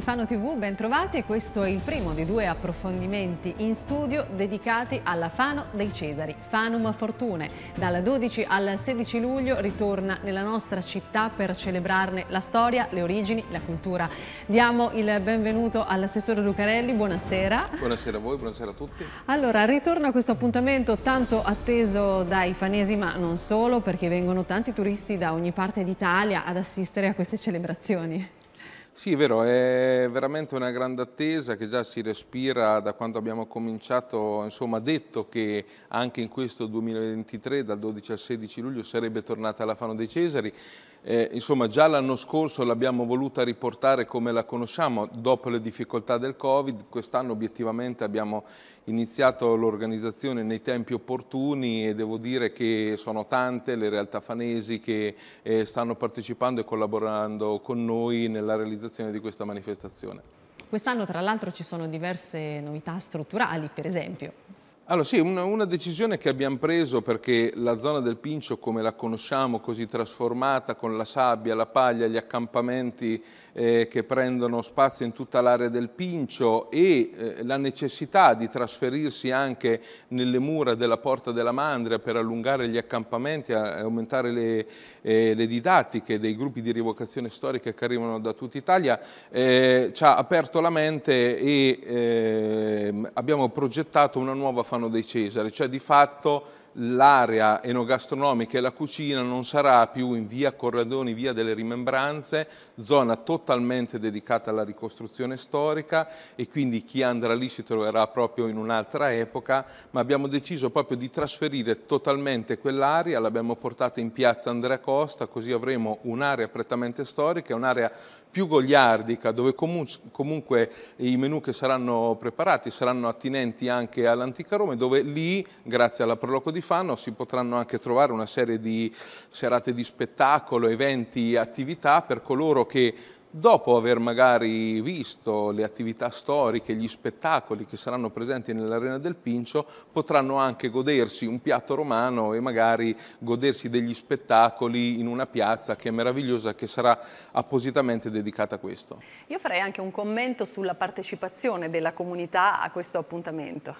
di Fano TV, ben trovati. Questo è il primo di due approfondimenti in studio dedicati alla Fano dei Cesari, Fanum Fortune. Dal 12 al 16 luglio ritorna nella nostra città per celebrarne la storia, le origini, la cultura. Diamo il benvenuto all'assessore Lucarelli, buonasera. Buonasera a voi, buonasera a tutti. Allora, ritorna questo appuntamento tanto atteso dai fanesi, ma non solo, perché vengono tanti turisti da ogni parte d'Italia ad assistere a queste celebrazioni. Sì, è vero, è veramente una grande attesa che già si respira da quando abbiamo cominciato, insomma detto che anche in questo 2023 dal 12 al 16 luglio sarebbe tornata la Fano dei Cesari. Eh, insomma già l'anno scorso l'abbiamo voluta riportare come la conosciamo dopo le difficoltà del Covid, quest'anno obiettivamente abbiamo iniziato l'organizzazione nei tempi opportuni e devo dire che sono tante le realtà fanesi che eh, stanno partecipando e collaborando con noi nella realizzazione di questa manifestazione. Quest'anno tra l'altro ci sono diverse novità strutturali per esempio. Allora sì, una, una, decisione che abbiamo preso perché la zona del Pincio come la conosciamo, così trasformata con la sabbia, la paglia, gli accampamenti eh, che prendono spazio in tutta l'area del Pincio e eh, la necessità di trasferirsi anche nelle mura della Porta della Mandria per allungare gli accampamenti e aumentare le, eh, le, didattiche dei gruppi di rivocazione storica che arrivano da tutta Italia, eh, ci ha aperto la mente e ehm, abbiamo progettato una nuova fantasia Romano dei Cesari, cioè di fatto l'area enogastronomica e la cucina non sarà più in via Corradoni, via delle rimembranze, zona totalmente dedicata alla ricostruzione storica e quindi chi andrà lì si troverà proprio in un'altra epoca, ma abbiamo deciso proprio di trasferire totalmente quell'area, l'abbiamo portata in piazza Andrea Costa, così avremo un'area prettamente storica, un'area più gogliardica, dove comunque i menù che saranno preparati saranno attinenti anche all'antica Roma, e dove lì, grazie alla proloco di li fanno si potranno anche trovare una serie di serate di spettacolo, eventi, attività per coloro che dopo aver magari visto le attività storiche, gli spettacoli che saranno presenti nell'Arena del Pincio, potranno anche godersi un piatto romano e magari godersi degli spettacoli in una piazza che è meravigliosa, che sarà appositamente dedicata a questo. Io farei anche un commento sulla partecipazione della comunità a questo appuntamento.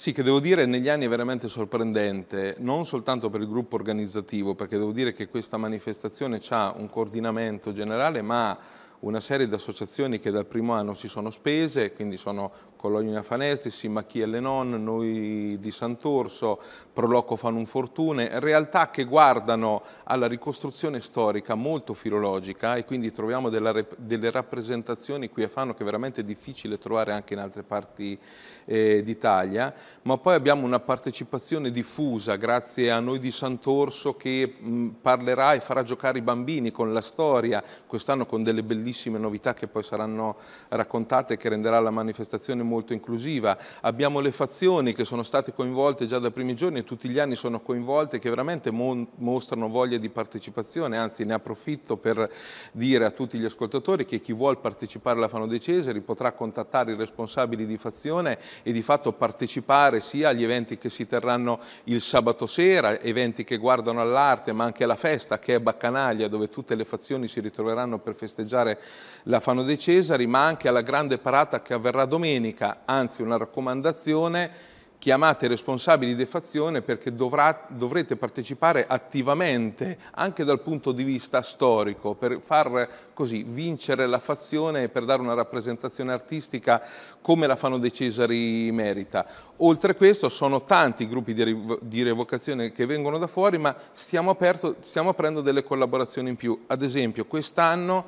Sì, che devo dire negli anni è veramente sorprendente, non soltanto per il gruppo organizzativo, perché devo dire che questa manifestazione ha un coordinamento generale, ma una serie di associazioni che dal primo anno si sono spese, quindi sono Colonia Fanestisi, Macchie Lenon, noi di Sant'Orso, Proloco Fanum Fortune, realtà che guardano alla ricostruzione storica molto filologica e quindi troviamo della, delle rappresentazioni qui a Fano che è veramente difficile trovare anche in altre parti eh, d'Italia, ma poi abbiamo una partecipazione diffusa grazie a noi di Sant'Orso che mh, parlerà e farà giocare i bambini con la storia, quest'anno con delle bellissime novità che poi saranno raccontate e che renderà la manifestazione molto inclusiva, abbiamo le fazioni che sono state coinvolte già dai primi giorni e tutti gli anni sono coinvolte che veramente mostrano voglia di partecipazione, anzi ne approfitto per dire a tutti gli ascoltatori che chi vuole partecipare alla Fano dei Cesari potrà contattare i responsabili di fazione e di fatto partecipare sia agli eventi che si terranno il sabato sera, eventi che guardano all'arte ma anche alla festa che è Baccanaglia dove tutte le fazioni si ritroveranno per festeggiare la Fano dei Cesari ma anche alla grande parata che avverrà domenica dica, anzi una raccomandazione, chiamate i responsabili di fazione perché dovrà, dovrete partecipare attivamente anche dal punto di vista storico per far così vincere la fazione e per dare una rappresentazione artistica come la fanno dei Cesari merita. Oltre a questo sono tanti i gruppi di, revocazione che vengono da fuori ma stiamo, aperto, stiamo aprendo delle collaborazioni in più. Ad esempio quest'anno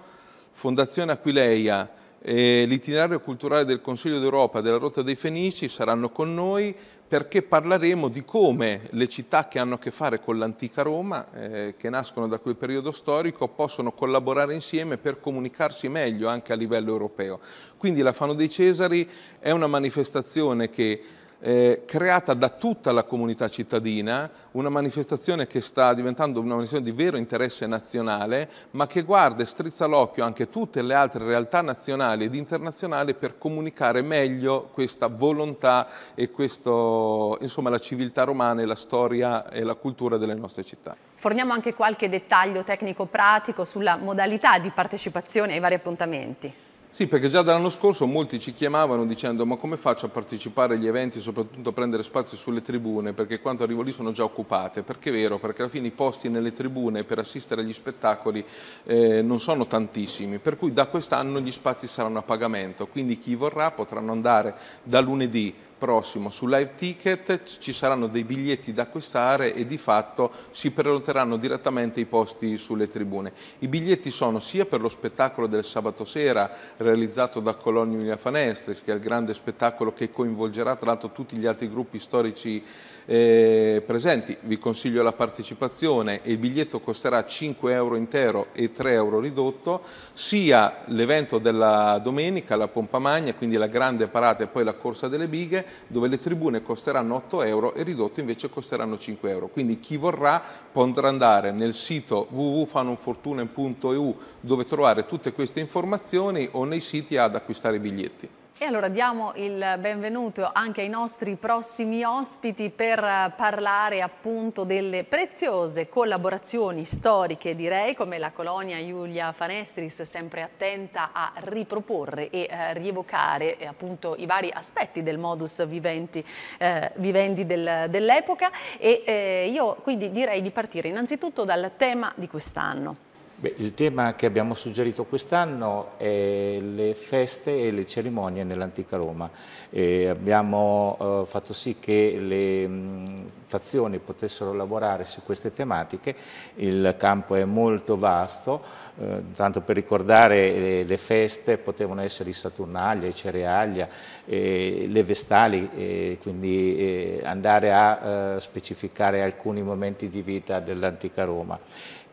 Fondazione Aquileia l'itinerario culturale del Consiglio d'Europa della Rotta dei Fenici saranno con noi perché parleremo di come le città che hanno a che fare con l'antica Roma, eh, che nascono da quel periodo storico, possono collaborare insieme per comunicarsi meglio anche a livello europeo. Quindi la Fano dei Cesari è una manifestazione che eh, creata da tutta la comunità cittadina, una manifestazione che sta diventando una manifestazione di vero interesse nazionale, ma che guarda e strizza l'occhio anche tutte le altre realtà nazionali ed internazionali per comunicare meglio questa volontà e questo, insomma, la civiltà romana e la storia e la cultura delle nostre città. Forniamo anche qualche dettaglio tecnico-pratico sulla modalità di partecipazione ai vari appuntamenti. Sì, perché già dall'anno scorso molti ci chiamavano dicendo ma come faccio a partecipare agli eventi, soprattutto a prendere spazio sulle tribune, perché quando arrivo lì sono già occupate. Perché è vero? Perché alla fine i posti nelle tribune per assistere agli spettacoli eh, non sono tantissimi, per cui da quest'anno gli spazi saranno a pagamento, quindi chi vorrà potranno andare da lunedì prossimo su Live Ticket ci saranno dei biglietti da acquistare e di fatto si prenoteranno direttamente i posti sulle tribune. I biglietti sono sia per lo spettacolo del sabato sera realizzato da Colonia Emilia Fanestris, che è il grande spettacolo che coinvolgerà tra l'altro tutti gli altri gruppi storici eh, presenti. Vi consiglio la partecipazione e il biglietto costerà 5 euro intero e 3 euro ridotto, sia l'evento della domenica, la pompa magna, quindi la grande parata e poi la corsa delle bighe, dove le tribune costeranno 8 euro e ridotte invece costeranno 5 euro. Quindi chi vorrà potrà andare nel sito www.fanonfortuna.eu dove trovare tutte queste informazioni o nei siti ad acquistare i biglietti. E allora diamo il benvenuto anche ai nostri prossimi ospiti per parlare appunto delle preziose collaborazioni storiche direi come la colonia Giulia Fanestris sempre attenta a riproporre e eh, rievocare eh, appunto i vari aspetti del modus vivendi, eh, vivendi del, dell'epoca e eh, io quindi direi di partire innanzitutto dal tema di quest'anno. Beh, il tema che abbiamo suggerito quest'anno è le feste e le cerimonie nell'antica Roma. E abbiamo eh, fatto sì che le mh, mm, fazioni potessero lavorare su queste tematiche, il campo è molto vasto, eh, tanto per ricordare le, eh, le, feste potevano essere i Saturnalia, i Cerealia, eh, le Vestali, eh, quindi eh, andare a specificare alcuni momenti di vita dell'antica Roma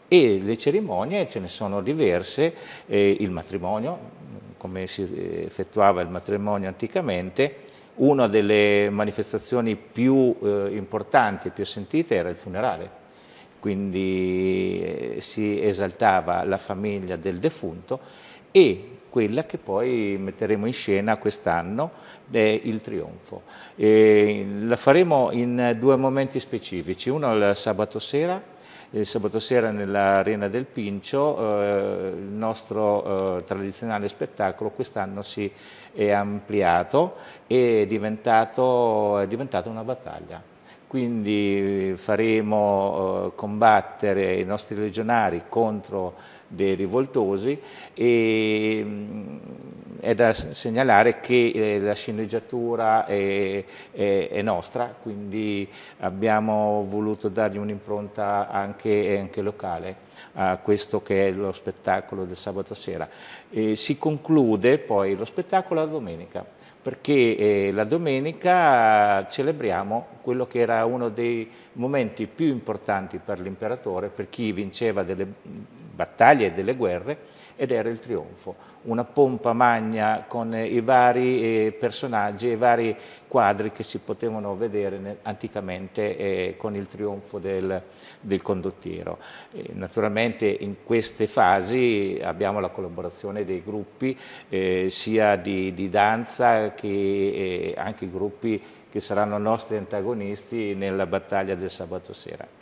e le cerimonie ce ne sono diverse, eh, il matrimonio, come si eh, effettuava il matrimonio anticamente, una delle manifestazioni più eh, importanti e più sentite era il funerale, quindi eh, si esaltava la famiglia del defunto e quella che poi metteremo in scena quest'anno è il trionfo. E eh, la faremo in due momenti specifici, uno il sabato sera eh, sabato sera nell'Arena del Pincio, eh, il nostro eh, tradizionale spettacolo quest'anno si è ampliato e è, è diventato una battaglia quindi eh, faremo eh, combattere i nostri legionari contro dei rivoltosi e mh, mm, è da segnalare che eh, la sceneggiatura è, è, è, nostra, quindi abbiamo voluto dargli un'impronta anche, anche, locale a questo che è lo spettacolo del sabato sera. E si conclude poi lo spettacolo la domenica perché eh, la domenica celebriamo quello che era uno dei momenti più importanti per l'imperatore, per chi vinceva delle battaglie e delle guerre, ed era il trionfo, una pompa magna con i vari eh, personaggi, e i vari quadri che si potevano vedere anticamente eh, con il trionfo del, del condottiero. naturalmente in queste fasi abbiamo la collaborazione dei gruppi eh, sia di, di, danza che anche i gruppi che saranno nostri antagonisti nella battaglia del sabato sera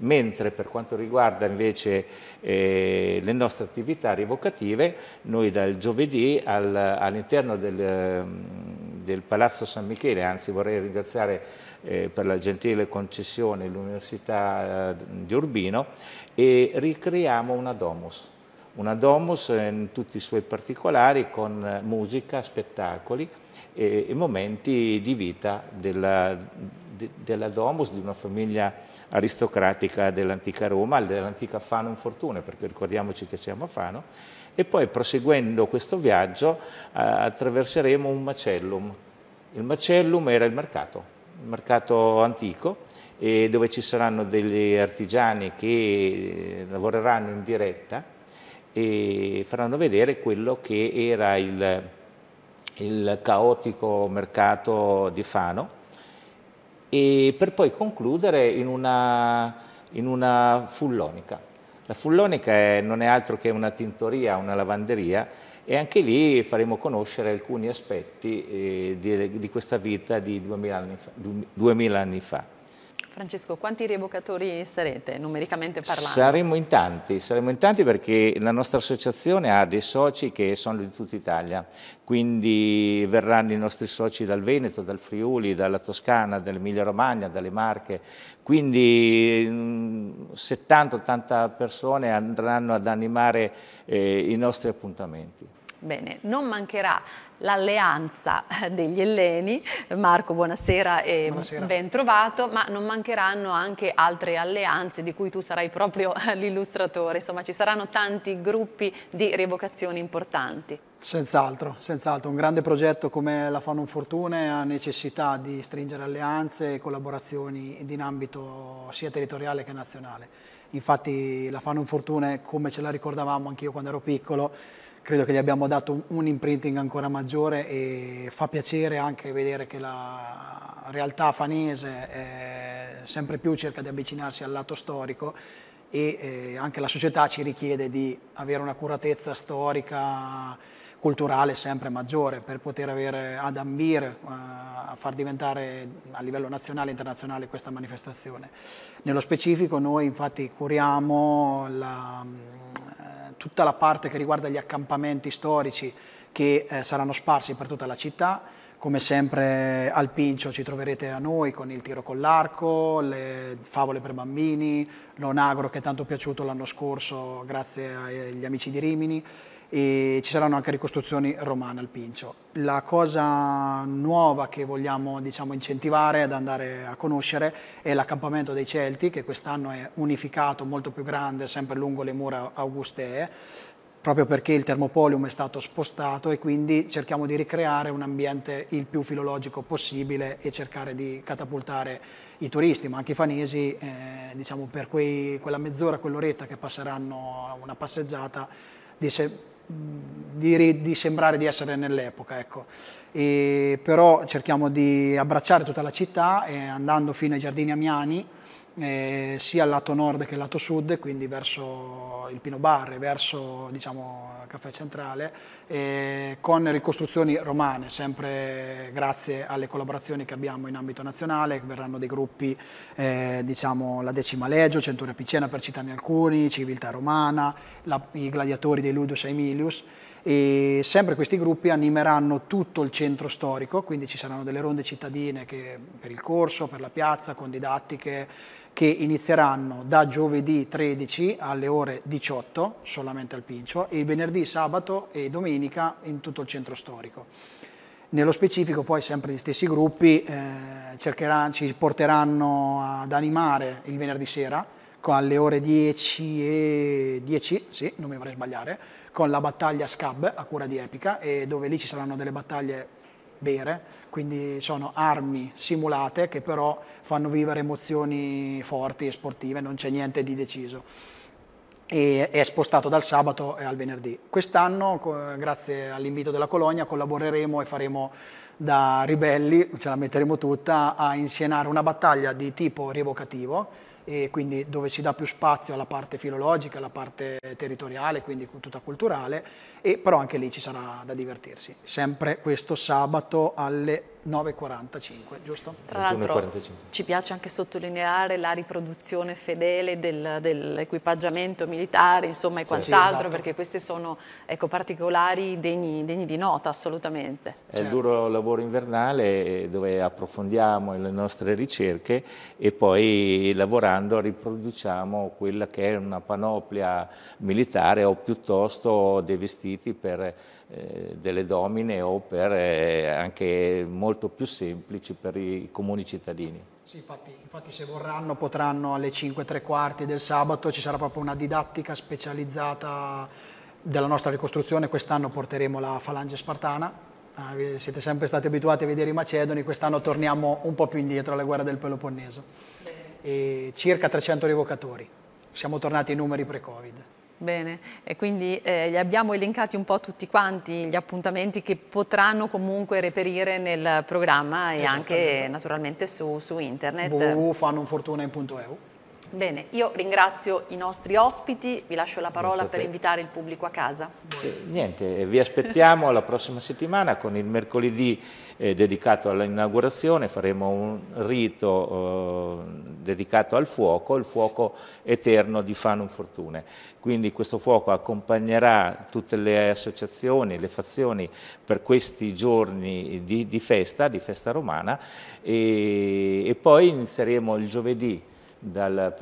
mentre per quanto riguarda invece eh, le nostre attività rivocative, noi dal giovedì al, all'interno del, ehm, del, Palazzo San Michele, anzi vorrei ringraziare eh, per la gentile concessione l'Università eh, di Urbino, e ricreiamo una domus una domus in tutti i suoi particolari con musica, spettacoli e, e momenti di vita della, della Domus, di una famiglia aristocratica dell'antica Roma, dell'antica Fano in Fortuna, perché ricordiamoci che siamo a Fano, e poi proseguendo questo viaggio eh, attraverseremo un macellum. Il macellum era il mercato, il mercato antico, dove ci saranno degli artigiani che eh, lavoreranno in diretta e faranno vedere quello che era il, il caotico mercato di Fano e per poi concludere in una, in una fullonica. La fullonica è, non è altro che una tintoria, una lavanderia e anche lì faremo conoscere alcuni aspetti eh, di, di, questa vita di 2000 anni fa. 2000 anni fa. Francesco, quanti rievocatori sarete numericamente parlando? Saremo in tanti, saremo in tanti perché la nostra associazione ha dei soci che sono di tutta Italia, quindi verranno i nostri soci dal Veneto, dal Friuli, dalla Toscana, dall'Emilia Romagna, dalle Marche, quindi 70-80 mm, persone andranno ad animare eh, i nostri appuntamenti. Bene, non mancherà l'alleanza eh, degli Elleni, Marco buonasera e buonasera. ben trovato, ma non mancheranno anche altre alleanze di cui tu sarai proprio eh, l'illustratore, insomma ci saranno tanti gruppi di rievocazioni importanti. Senz'altro, senz'altro, un grande progetto come la Fanno Fortune ha necessità di stringere alleanze e collaborazioni in ambito sia territoriale che nazionale. Infatti la Fanno Fortune, come ce la ricordavamo anch'io quando ero piccolo, credo che gli abbiamo dato un imprinting ancora maggiore e fa piacere anche vedere che la realtà fanese sempre più cerca di avvicinarsi al lato storico e eh, anche la società ci richiede di avere un'accuratezza storica culturale sempre maggiore per poter avere, ad ambire eh, a far diventare a livello nazionale e internazionale questa manifestazione. Nello specifico noi infatti curiamo la tutta la parte che riguarda gli accampamenti storici che eh, saranno sparsi per tutta la città come sempre al Pincio ci troverete a noi con il tiro con l'arco, le favole per bambini, l'onagro che è tanto piaciuto l'anno scorso grazie agli amici di Rimini e ci saranno anche ricostruzioni romane al Pincio. La cosa nuova che vogliamo diciamo, incentivare ad andare a conoscere è l'accampamento dei Celti che quest'anno è unificato, molto più grande, sempre lungo le mura augustee proprio perché il termopolium è stato spostato e quindi cerchiamo di ricreare un ambiente il più filologico possibile e cercare di catapultare i turisti, ma anche i fanesi, eh, diciamo per quei, quella mezz'ora, quell'oretta che passeranno una passeggiata, di, se, di, di sembrare di essere nell'epoca. Ecco. però cerchiamo di abbracciare tutta la città eh, andando fino ai giardini amiani, eh, sia al lato nord che al lato sud, quindi verso il Pino Barre, verso diciamo, Caffè Centrale, eh, con ricostruzioni romane, sempre grazie alle collaborazioni che abbiamo in ambito nazionale, verranno dei gruppi, eh, diciamo, la Decima Legio, Centuria Picena per citarne alcuni, Civiltà Romana, la, i Gladiatori dei Ludus Aemilius, e sempre questi gruppi animeranno tutto il centro storico, quindi ci saranno delle ronde cittadine che, per il corso, per la piazza, con didattiche che inizieranno da giovedì 13 alle ore 18, solamente al Pincio, e il venerdì, sabato e domenica in tutto il centro storico. Nello specifico poi sempre gli stessi gruppi eh, ci porteranno ad animare il venerdì sera, alle ore 10 e 10, sì, non mi vorrei sbagliare, con la battaglia Scab a cura di Epica, e dove lì ci saranno delle battaglie bere, quindi sono armi simulate che però fanno vivere emozioni forti e sportive, non c'è niente di deciso. E è spostato dal sabato al venerdì. Quest'anno, grazie all'invito della Colonia, collaboreremo e faremo da ribelli, ce la metteremo tutta, a insienare una battaglia di tipo rievocativo e quindi dove si dà più spazio alla parte filologica, alla parte territoriale, quindi tutta culturale, e però anche lì ci sarà da divertirsi. Sempre questo sabato alle 9.45, giusto? Tra l'altro ci piace anche sottolineare la riproduzione fedele del, dell'equipaggiamento militare, insomma, e quant'altro, sì, esatto. perché questi sono ecco, particolari degni, degni, di nota assolutamente. Certo. È certo. il duro lavoro invernale eh, dove approfondiamo le nostre ricerche e poi lavorando riproduciamo quella che è una panoplia militare o piuttosto dei vestiti per eh, delle domine o per eh, anche molti molto più semplici per i comuni cittadini. Sì, infatti, infatti, se vorranno potranno alle 5 tre quarti del sabato, ci sarà proprio una didattica specializzata della nostra ricostruzione, quest'anno porteremo la falange spartana, ah, siete sempre stati abituati a vedere i macedoni, quest'anno torniamo un po' più indietro alla guerra del Peloponneso, e circa 300 rivocatori, siamo tornati ai numeri pre-Covid. Bene, e quindi eh, abbiamo elencati un po' tutti quanti gli appuntamenti che potranno comunque reperire nel programma e anche naturalmente su, su internet. www.fanonfortuna.eu Bene, io ringrazio i nostri ospiti, vi lascio la parola per invitare il pubblico a casa. Eh, niente, eh, vi aspettiamo la prossima settimana con il mercoledì eh, dedicato all'inaugurazione, faremo un rito eh, dedicato al fuoco, il fuoco eterno di Fanum Fortune. Quindi questo fuoco accompagnerà tutte le associazioni, le fazioni per questi giorni di, di festa, di festa romana e, e poi inizieremo il giovedì dal,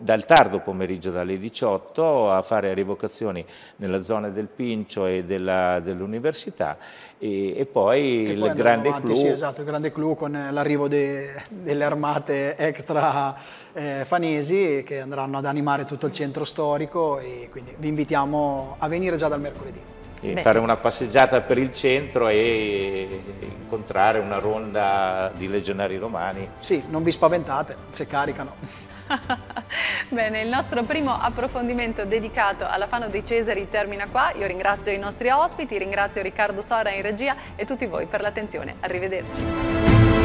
dal, tardo pomeriggio dalle 18 a fare rivocazioni nella zona del Pincio e dell'università dell e, e, poi, e poi il, grande avanti, sì, esatto, il grande clou con eh, l'arrivo de, delle armate extra eh, fanesi che andranno ad animare tutto il centro storico e quindi vi invitiamo a venire già dal mercoledì fare una passeggiata per il centro e incontrare una ronda di legionari romani. Sì, non vi spaventate, se caricano. Bene, il nostro primo approfondimento dedicato alla Fano dei Cesari termina qua. Io ringrazio i nostri ospiti, ringrazio Riccardo Sora in regia e tutti voi per l'attenzione. Arrivederci.